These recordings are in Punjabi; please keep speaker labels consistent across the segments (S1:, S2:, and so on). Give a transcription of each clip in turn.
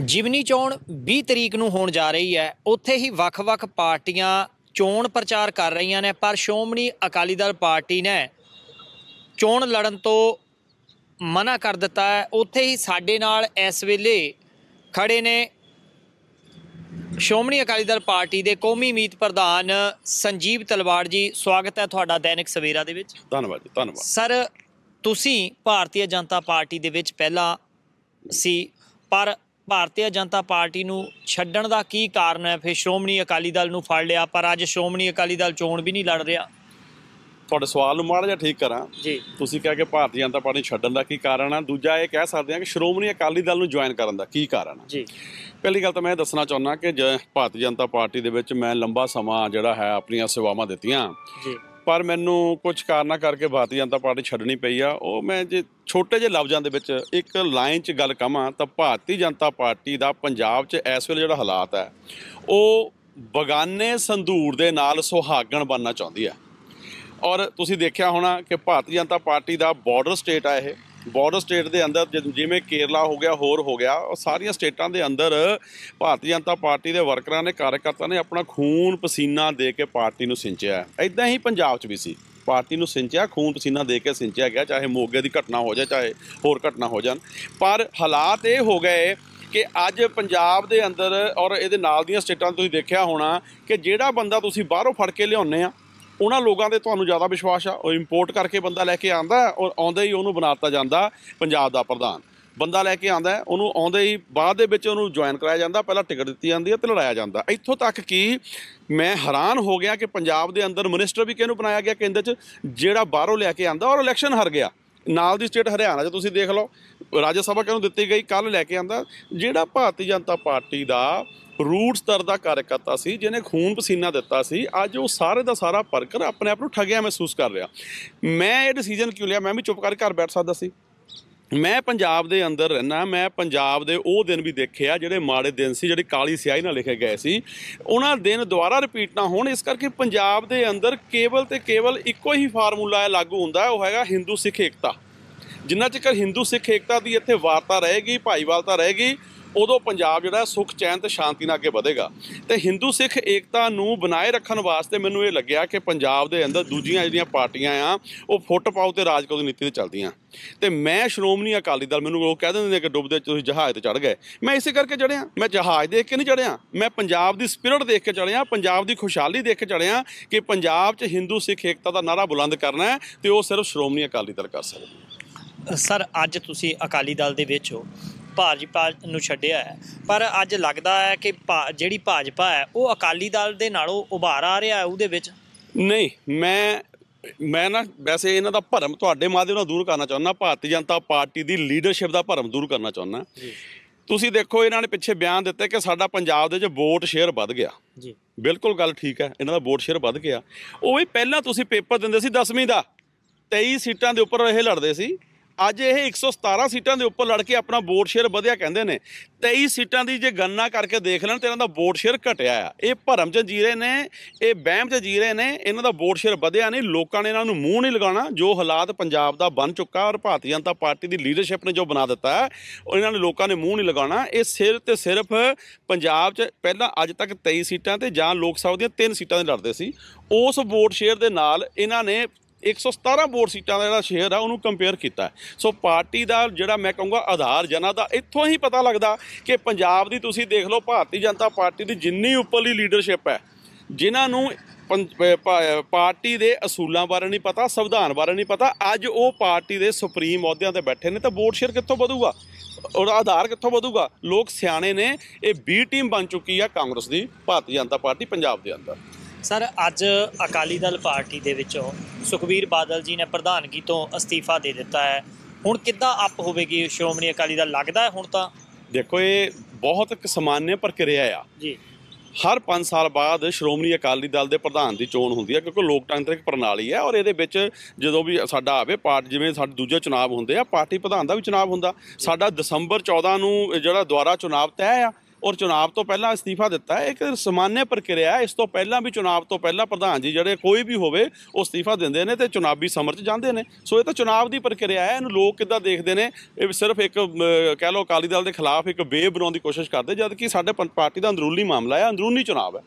S1: ਜਿਵਨੀ ਚੋਣ 20 ਤਰੀਕ ਨੂੰ ਹੋਣ ਜਾ ਰਹੀ ਹੈ ਉੱਥੇ ਹੀ ਵੱਖ-ਵੱਖ ਪਾਰਟੀਆਂ ਚੋਣ ਪ੍ਰਚਾਰ ਕਰ ਰਹੀਆਂ ਨੇ ਪਰ ਸ਼ੋਮਣੀ ਅਕਾਲੀ ਦਲ ਪਾਰਟੀ ਨੇ ਚੋਣ ਲੜਨ ਤੋਂ ਮਨਾ ਕਰ ਦਿੱਤਾ ਹੈ ਉੱਥੇ ਹੀ ਸਾਡੇ ਨਾਲ ਇਸ ਵੇਲੇ ਖੜੇ ਨੇ ਸ਼ੋਮਣੀ ਅਕਾਲੀ ਦਲ ਪਾਰਟੀ ਦੇ ਕੌਮੀ ਮੀਤ ਪ੍ਰਧਾਨ ਸੰਜੀਵ ਤਲਵਾੜ ਜੀ ਸਵਾਗਤ ਹੈ ਤੁਹਾਡਾ ਦੈਨਿਕ ਸਵੇਰਾ ਦੇ ਵਿੱਚ ਧੰਨਵਾਦ ਜੀ ਧੰਨਵਾਦ ਸਰ ਤੁਸੀਂ ਭਾਰਤੀ ਜਨਤਾ ਪਾਰਟੀ ਦੇ ਵਿੱਚ ਪਹਿਲਾਂ ਸੀ ਪਰ ਭਾਰਤੀ ਜਨਤਾ ਪਾਰਟੀ ਨੂੰ ਛੱਡਣ ਦਾ ਕੀ ਕਾਰਨ ਹੈ ਫਿਰ ਸ਼੍ਰੋਮਣੀ ਅਕਾਲੀ ਦਲ ਨੂੰ ਫੜ ਲਿਆ ਪਰ ਅੱਜ ਸ਼੍ਰੋਮਣੀ ਅਕਾਲੀ ਦਲ ਚੋਣ ਵੀ ਨਹੀਂ ਲੜ ਰਿਹਾ
S2: ਤੁਹਾਡੇ ਸਵਾਲ ਨੂੰ ਮਾੜਾ ਜਿਹਾ ਠੀਕ ਕਰਾਂ ਜੀ ਤੁਸੀਂ ਕਹਿ ਕਿ ਭਾਰਤੀ ਜਨਤਾ ਪਾਰਟੀ ਛੱਡਣ ਦਾ ਕੀ ਕਾਰਨ ਆ ਦੂਜਾ ਇਹ ਕਹਿ ਸਕਦੇ ਆ ਕਿ ਸ਼੍ਰੋਮਣੀ ਅਕਾਲੀ ਦਲ ਨੂੰ ਜੁਆਇਨ ਕਰਨ ਦਾ ਕੀ ਕਾਰਨ ਆ ਜੀ ਪਹਿਲੀ ਗੱਲ ਤਾਂ ਮੈਂ ਦੱਸਣਾ ਚਾਹੁੰਦਾ ਕਿ ਜੇ ਭਾਰਤੀ ਜਨਤਾ ਪਾਰਟੀ ਦੇ ਵਿੱਚ ਮੈਂ ਲੰਬਾ ਸਮਾਂ ਜਿਹੜਾ ਹੈ ਆਪਣੀਆਂ ਸੇਵਾਵਾਂ ਦਿੱਤੀਆਂ ਜੀ ਪਰ ਮੈਨੂੰ ਕੁਝ ਕਾਰਨਾ ਕਰਕੇ ਭਾਰਤੀ ਜਨਤਾ ਪਾਰਟੀ ਛੱਡਣੀ ਪਈ ਆ ਉਹ ਮੈਂ ਜੇ ਛੋਟੇ ਜਿਹੇ ਲਫ਼ਜ਼ਾਂ ਦੇ ਵਿੱਚ ਇੱਕ ਲਾਈਨ 'ਚ ਗੱਲ ਕਹਾਂ ਤਾਂ ਭਾਰਤੀ ਜਨਤਾ ਪਾਰਟੀ ਦਾ ਪੰਜਾਬ 'ਚ ਇਸ ਵੇਲੇ ਜਿਹੜਾ ਹਾਲਾਤ ਹੈ ਉਹ ਬਗਾਨੇ ਸੰਧੂਰ ਦੇ ਨਾਲ ਸੁਹਾਗਣ ਬਣਨਾ ਚਾਹੁੰਦੀ ਆ ਔਰ ਤੁਸੀਂ ਦੇਖਿਆ ਹੋਣਾ ਕਿ ਭਾਰਤੀ ਜਨਤਾ ਪਾਰਟੀ ਦਾ ਬਾਰਡਰ ਸਟੇਟ ਆ ਇਹ ਬਾਰਡਰ ਸਟੇਟ ਦੇ ਅੰਦਰ ਜਿਵੇਂ ਕੇਰਲਾ ਹੋ ਗਿਆ ਹੋਰ ਹੋ ਗਿਆ ਉਹ ਸਾਰੀਆਂ ਸਟੇਟਾਂ ਦੇ ਅੰਦਰ ਭਾਰਤੀ ਜਨਤਾ ਪਾਰਟੀ ਦੇ ਵਰਕਰਾਂ ਨੇ ਕਾਰਜਕਰਤਾ ਨੇ ਆਪਣਾ ਖੂਨ ਪਸੀਨਾ ਦੇ ਕੇ ਪਾਰਟੀ ਨੂੰ ਸਿੰਚਿਆ ਐਦਾਂ ਹੀ ਪੰਜਾਬ 'ਚ ਵੀ ਸੀ ਪਾਰਟੀ ਨੂੰ ਸਿੰਚਿਆ ਖੂਨ ਪਸੀਨਾ ਦੇ ਕੇ ਸਿੰਚਿਆ ਗਿਆ ਚਾਹੇ ਮੋਗੇ ਦੀ ਘਟਨਾ ਹੋ ਜਾਏ ਚਾਹੇ ਹੋਰ ਘਟਨਾ ਹੋ ਜਾਣ ਪਰ ਹਾਲਾਤ ਇਹ ਹੋ ਗਏ ਕਿ ਅੱਜ ਪੰਜਾਬ ਦੇ ਅੰਦਰ ਔਰ ਇਹਦੇ ਨਾਲ ਦੀਆਂ ਸਟੇਟਾਂ ਤੁਸੀਂ ਦੇਖਿਆ ਹੋਣਾ ਕਿ ਜਿਹੜਾ ਬੰਦਾ ਤੁਸੀਂ ਬਾਹਰੋਂ ਫੜ ਕੇ ਲਿਆਉਨੇ ਆ ਉਹਨਾਂ ਲੋਕਾਂ ਦੇ ਤੁਹਾਨੂੰ ਜ਼ਿਆਦਾ ਵਿਸ਼ਵਾਸ ਆ ਉਹ ਇੰਪੋਰਟ ਕਰਕੇ ਬੰਦਾ ਲੈ ਕੇ ਆਂਦਾ ਔਰ ਆਉਂਦੇ ਹੀ ਉਹਨੂੰ ਬਣਾਤਾ ਜਾਂਦਾ ਪੰਜਾਬ ਦਾ ਪ੍ਰਧਾਨ ਬੰਦਾ ਲੈ ਕੇ ਆਂਦਾ ਉਹਨੂੰ ਆਉਂਦੇ ਹੀ ਬਾਅਦ ਦੇ ਵਿੱਚ ਉਹਨੂੰ ਜੁਆਇਨ ਕਰਾਇਆ ਜਾਂਦਾ ਪਹਿਲਾਂ ਟਿਕਟ ਦਿੱਤੀ ਜਾਂਦੀ ਹੈ ਤੇ ਲੜਾਇਆ ਜਾਂਦਾ ਇੱਥੋਂ ਤੱਕ ਕਿ ਮੈਂ ਹੈਰਾਨ ਹੋ ਗਿਆ ਕਿ ਪੰਜਾਬ ਦੇ ਅੰਦਰ ਮਿਨਿਸਟਰ ਵੀ ਕਿਹਨੂੰ ਬਣਾਇਆ ਗਿਆ ਕੇਂਦਰ 'ਚ ਜਿਹੜਾ ਬਾਹਰੋਂ ਲੈ ਕੇ ਆਂਦਾ ਔਰ ਇਲੈਕਸ਼ਨ ਹਾਰ ਗਿਆ ਨਾਲ ਦੀ ਸਟੇਟ ਹਰਿਆਣਾ 'ਚ ਤੁਸੀਂ ਦੇਖ ਲਓ ਰਾਜ ਸਭਾ ਕਿਹਨੂੰ ਦਿੱਤੀ ਗਈ ਕੱਲ ਲੈ ਕੇ ਆਂਦਾ ਜਿਹੜਾ ਭਾਰਤੀ ਜਨਤਾ ਪਾਰਟੀ ਦਾ ਰੂਟ ਸਤਰ ਦਾ ਕਾਰਕਤਾ ਸੀ ਜਿਹਨੇ ਖੂਨ ਪਸੀਨਾ ਦਿੱਤਾ ਸੀ ਅੱਜ ਉਹ ਸਾਰੇ ਦਾ ਸਾਰਾ ਪਰਕਰ ਆਪਣੇ ਆਪ ਨੂੰ ਠਗਿਆ ਮਹਿਸੂਸ ਕਰ ਰਿਹਾ ਮੈਂ ਇਹ ਡਿਸੀਜਨ ਕਿਉਂ ਲਿਆ ਮੈਂ ਵੀ ਚੁੱਪ ਕਰਕੇ ਘਰ ਬੈਠ ਸਕਦਾ ਸੀ ਮੈਂ ਪੰਜਾਬ ਦੇ ਅੰਦਰ ਰਹਿਣਾ ਮੈਂ ਪੰਜਾਬ ਦੇ ਉਹ ਦਿਨ ਵੀ ਦੇਖਿਆ ਜਿਹੜੇ ਮਾੜੇ ਦਿਨ ਸੀ ਜਿਹੜੇ ਕਾਲੀ ਸਿਆਹੀ ਨਾਲ ਲਿਖੇ ਗਏ ਸੀ ਉਹਨਾਂ ਦਿਨ ਦੁਬਾਰਾ ਰਿਪੀਟ ਨਾ ਹੋਣ ਇਸ ਕਰਕੇ ਪੰਜਾਬ ਦੇ ਅੰਦਰ ਕੇਵਲ ਤੇ ਕੇਵਲ ਇੱਕੋ ਹੀ ਫਾਰਮੂਲਾ ਹੈ ਲਾਗੂ ਹੁੰਦਾ ਉਹ ਹੈਗਾ ਹਿੰਦੂ ਸਿੱਖ ਏਕਤਾ ਜਿੰਨਾ ਚਿਰ ਹਿੰਦੂ ਸਿੱਖ ਏਕਤਾ ਦੀ ਇੱਥੇ ਵਾਰਤਾ ਰਹੇਗੀ ਭਾਈਵਾਲਤਾ ਰਹੇਗੀ ਉਦੋਂ ਪੰਜਾਬ ਜਿਹੜਾ ਸੁਖ ਚੈਨ ਤੇ ਸ਼ਾਂਤੀ ਨਾਲ ਅੱਗੇ ਵਧੇਗਾ ਤੇ ਹਿੰਦੂ ਸਿੱਖ ਏਕਤਾ ਨੂੰ ਬਣਾਏ ਰੱਖਣ ਵਾਸਤੇ ਮੈਨੂੰ ਇਹ ਲੱਗਿਆ ਕਿ ਪੰਜਾਬ ਦੇ ਅੰਦਰ ਦੂਜੀਆਂ ਜਿਹੜੀਆਂ ਪਾਰਟੀਆਂ ਆ ਉਹ ਫੁੱਟ ਪਾਉ ਤੇ ਰਾਜ ਦੀ ਨੀਤੀ ਤੇ ਚੱਲਦੀਆਂ ਤੇ ਮੈਂ ਸ਼੍ਰੋਮਣੀ ਅਕਾਲੀ ਦਲ ਮੈਨੂੰ ਉਹ ਕਹਿ ਦਿੰਦੇ ਨੇ ਕਿ ਡੁੱਬਦੇ ਤੁਸੀਂ ਜਹਾਜ਼ ਤੇ ਚੜ ਗਏ ਮੈਂ ਇਸੇ ਕਰਕੇ ਚੜਿਆ ਮੈਂ ਜਹਾਜ਼ ਦੇਖ ਕੇ ਨਹੀਂ ਚੜਿਆ ਮੈਂ ਪੰਜਾਬ ਦੀ ਸਪਿਰਿਟ ਦੇਖ ਕੇ ਚੜਿਆ ਪੰਜਾਬ ਦੀ ਖੁਸ਼ਹਾਲੀ ਦੇਖ ਕੇ ਚੜਿਆ ਕਿ ਪੰਜਾਬ 'ਚ ਹਿੰਦੂ ਸਿੱਖ ਏਕਤਾ ਦਾ ਨਾਰਾ ਬੁਲੰਦ ਕਰਨਾ ਹੈ ਤੇ ਉਹ ਸਿਰਫ ਸ਼੍ਰੋਮਣੀ ਅਕਾਲੀ ਦਲ ਕਰ
S1: ਸਕਦਾ ਸਰ ਅੱਜ ਤੁਸੀਂ ਅਕਾਲੀ ਦਲ ਦੇ ਵਿੱਚ ਹੋ ਭਾਜਪਾ ਨੂੰ ਛੱਡਿਆ ਹੈ ਪਰ ਅੱਜ ਲੱਗਦਾ ਹੈ ਕਿ ਜਿਹੜੀ ਭਾਜਪਾ ਹੈ ਉਹ ਅਕਾਲੀ ਦਲ ਦੇ ਨਾਲੋਂ ਉਭਾਰ ਆ ਰਿਹਾ ਹੈ ਉਹਦੇ ਵਿੱਚ ਨਹੀਂ ਮੈਂ ਮੈਂ ਨਾ ਵੈਸੇ ਇਹਨਾਂ ਦਾ ਭਰਮ ਤੁਹਾਡੇ ਮਾਧਿਅਮ ਨਾਲ
S2: ਦੂਰ ਕਰਨਾ ਚਾਹੁੰਦਾ ਭਾਰਤੀ ਜਨਤਾ ਪਾਰਟੀ ਦੀ ਲੀਡਰਸ਼ਿਪ ਦਾ ਭਰਮ ਦੂਰ ਕਰਨਾ ਚਾਹੁੰਦਾ ਤੁਸੀਂ ਦੇਖੋ ਇਹਨਾਂ ਨੇ ਪਿੱਛੇ ਬਿਆਨ ਦਿੱਤੇ ਕਿ ਸਾਡਾ ਪੰਜਾਬ ਦੇ ਵਿੱਚ ਵੋਟ ਸ਼ੇਅਰ ਵੱਧ ਗਿਆ ਜੀ ਬਿਲਕੁਲ ਗੱਲ ਠੀਕ ਹੈ ਇਹਨਾਂ ਦਾ ਵੋਟ ਸ਼ੇਅਰ ਵੱਧ ਗਿਆ ਉਹ ਵੀ ਪਹਿਲਾਂ ਤੁਸੀਂ ਪੇਪਰ ਦਿੰਦੇ ਸੀ 10ਵੀਂ ਦਾ 23 ਸੀਟਾਂ ਦੇ ਉੱਪਰ ਇਹ ਲੜਦੇ ਸੀ ਅੱਜ ਇਹ 117 ਸੀਟਾਂ ਦੇ ਉੱਪਰ ਲੜ ਕੇ ਆਪਣਾ ਵੋਟ ਸ਼ੇਅਰ ਵਧਿਆ ਕਹਿੰਦੇ ਨੇ 23 ਸੀਟਾਂ ਦੀ ਜੇ ਗਣਨਾ ਕਰਕੇ ਦੇਖ ਲੈਣ ਤੇ ਇਹਨਾਂ ਦਾ ਵੋਟ ਸ਼ੇਅਰ ਘਟਿਆ ਆ ਇਹ ਭਰਮ 'ਚ ਜੀ ਰਹੇ ਨੇ ਇਹ ਬਹਿਮ 'ਚ ਜੀ ਰਹੇ ਨੇ ਇਹਨਾਂ ਦਾ ਵੋਟ ਸ਼ੇਅਰ ਵਧਿਆ ਨਹੀਂ ਲੋਕਾਂ ਨੇ ਇਹਨਾਂ ਨੂੰ ਮੂੰਹ ਨਹੀਂ ਲਗਾਉਣਾ ਜੋ ਹਾਲਾਤ ਪੰਜਾਬ ਦਾ ਬਣ ਚੁੱਕਾ ਔਰ ਭਾਰਤੀ ਜਨਤਾ ਪਾਰਟੀ ਦੀ ਲੀਡਰਸ਼ਿਪ ਨੇ ਜੋ ਬਣਾ ਦਿੱਤਾ ਇਹਨਾਂ ਨੇ ਲੋਕਾਂ ਨੇ ਮੂੰਹ ਨਹੀਂ ਲਗਾਉਣਾ ਇਹ ਸਿਰ ਤੇ ਸਿਰਫ ਪੰਜਾਬ 'ਚ ਪਹਿਲਾਂ ਅੱਜ ਤੱਕ 23 ਸੀਟਾਂ ਤੇ ਜਾਂ ਲੋਕ ਸਭਾ ਦੀਆਂ 3 ਸੀਟਾਂ ਦੇ ਲੜਦੇ ਸੀ ਉਸ ਵੋਟ ਸ਼ੇਅਰ ਦੇ ਨਾਲ ਇਹਨਾਂ ਨੇ 117 ਵੋਟ ਸੀਟਾਂ ਦਾ ਜਿਹੜਾ ਸ਼ੇਅਰ ਆ ਉਹਨੂੰ ਕੰਪੇਅਰ ਕੀਤਾ ਸੋ ਪਾਰਟੀ ਦਾ ਜਿਹੜਾ ਮੈਂ ਕਹੂੰਗਾ ਆਧਾਰ ਜਨਾ ਦਾ ਇੱਥੋਂ ਹੀ ਪਤਾ ਲੱਗਦਾ ਕਿ ਪੰਜਾਬ ਦੀ ਤੁਸੀਂ ਦੇਖ ਲਓ ਭਾਰਤੀ ਜਨਤਾ ਪਾਰਟੀ ਦੀ ਜਿੰਨੀ ਉੱਪਰਲੀ ਲੀਡਰਸ਼ਿਪ ਹੈ ਜਿਨ੍ਹਾਂ ਨੂੰ ਪਾਰਟੀ ਦੇ ਅਸੂਲਾਂ ਬਾਰੇ ਨਹੀਂ ਪਤਾ ਸੰਵਿਧਾਨ ਬਾਰੇ ਨਹੀਂ ਪਤਾ ਅੱਜ ਉਹ ਪਾਰਟੀ ਦੇ ਸੁਪਰੀਮ ਅਹੁਦਿਆਂ ਤੇ ਬੈਠੇ ਨੇ ਤਾਂ ਵੋਟ ਸ਼ੇਅਰ ਕਿੱਥੋਂ ਵਧੂਗਾ ਔਰ ਆਧਾਰ ਕਿੱਥੋਂ ਵਧੂਗਾ ਲੋਕ ਸਿਆਣੇ ਨੇ ਇਹ ਬੀ ਟੀਮ ਬਣ ਚੁੱਕੀ ਆ ਕਾਂਗਰਸ ਦੀ ਭਾਰਤੀ ਜਨਤਾ ਪਾਰਟੀ ਪੰਜਾਬ ਦੇ ਅੰਦਰ
S1: ਸਰ ਅੱਜ ਅਕਾਲੀ ਦਲ ਪਾਰਟੀ ਦੇ ਵਿੱਚੋਂ ਸੁਖਵੀਰ ਬਾਦਲ ਜੀ ਨੇ ਪ੍ਰਧਾਨਗੀ ਤੋਂ ਅਸਤੀਫਾ ਦੇ ਦਿੱਤਾ ਹੈ ਹੁਣ ਕਿੱਦਾਂ ਅਪ ਹੋਵੇਗੀ ਸ਼੍ਰੋਮਣੀ ਅਕਾਲੀ ਦਲ ਲੱਗਦਾ ਹੁਣ ਤਾਂ ਦੇਖੋ ਇਹ
S2: ਬਹੁਤ ਇੱਕ ਸਮਾਨਯ ਪ੍ਰਕਿਰਿਆ ਆ ਜੀ ਹਰ 5 ਸਾਲ ਬਾਅਦ ਸ਼੍ਰੋਮਣੀ ਅਕਾਲੀ ਦਲ ਦੇ ਪ੍ਰਧਾਨ ਦੀ ਚੋਣ ਹੁੰਦੀ ਹੈ ਕਿਉਂਕਿ ਲੋਕਤੰਤਰਿਕ ਪ੍ਰਣਾਲੀ ਹੈ ਔਰ ਇਹਦੇ ਵਿੱਚ ਜਦੋਂ ਵੀ ਸਾਡਾ ਆਵੇ ਪਾਰਟ ਜਿਵੇਂ ਸਾਡੇ ਦੂਜੇ ਚੋਣ ਹੁੰਦੇ ਆ ਪਾਰਟੀ ਪ੍ਰਧਾਨ ਦਾ ਵੀ ਚੋਣ ਹੁੰਦਾ ਸਾਡਾ ਦਸੰਬਰ 14 ਨੂੰ ਜਿਹੜਾ ਦੁਆਰਾ ਚੋਣ ਤੈਅ ਆ ਔਰ ਚੋਣਾਂ ਤੋਂ ਪਹਿਲਾਂ ਅਸਤੀਫਾ ਦਿੱਤਾ ਹੈ ਇੱਕ ਸਮਾਨਯ ਪ੍ਰਕਿਰਿਆ ਇਸ ਤੋਂ ਪਹਿਲਾਂ ਵੀ ਚੋਣਾਂ ਤੋਂ ਪਹਿਲਾਂ ਪ੍ਰਧਾਨ ਜੀ ਜਿਹੜੇ ਕੋਈ ਵੀ ਹੋਵੇ ਉਹ ਅਸਤੀਫਾ ਦਿੰਦੇ ਨੇ ਤੇ ਚੋਣਾਂ ਸਮਰਚ ਜਾਂਦੇ ਨੇ ਸੋ ਇਹ ਤਾਂ ਚੋਣਾਂ ਦੀ ਪ੍ਰਕਿਰਿਆ ਹੈ ਇਹਨੂੰ ਲੋਕ ਕਿੱਦਾਂ ਦੇਖਦੇ ਨੇ ਇਹ ਸਿਰਫ ਇੱਕ ਕਹਿ ਲਓ ਅਕਾਲੀ ਦਲ ਦੇ ਖਿਲਾਫ ਇੱਕ ਵੇ ਬਣਾਉਣ ਦੀ ਕੋਸ਼ਿਸ਼ ਕਰਦੇ ਜਦ ਕਿ ਸਾਡੇ ਪਾਰਟੀ ਦਾ ਅੰਦਰੂਨੀ ਮਾਮਲਾ ਹੈ ਅੰਦਰੂਨੀ ਚੋਣਾਂ ਹੈ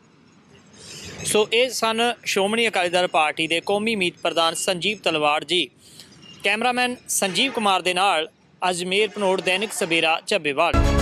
S1: ਸੋ ਇਹ ਸਨ ਸ਼ੋਮਣੀ ਅਕਾਲੀ ਦਲ ਪਾਰਟੀ ਦੇ ਕੌਮੀ ਮੀਤ ਪ੍ਰਧਾਨ ਸੰਜੀਵ ਤਲਵਾਰ ਜੀ ਕੈਮਰਾਮੈਨ ਸੰਜੀਵ ਕੁਮਾਰ ਦੇ ਨਾਲ ਅਜਮੇਰ ਪਨੋੜ ਦੈਨਿਕ ਸਵੇਰਾ ਚੱਬੇਵਾਲ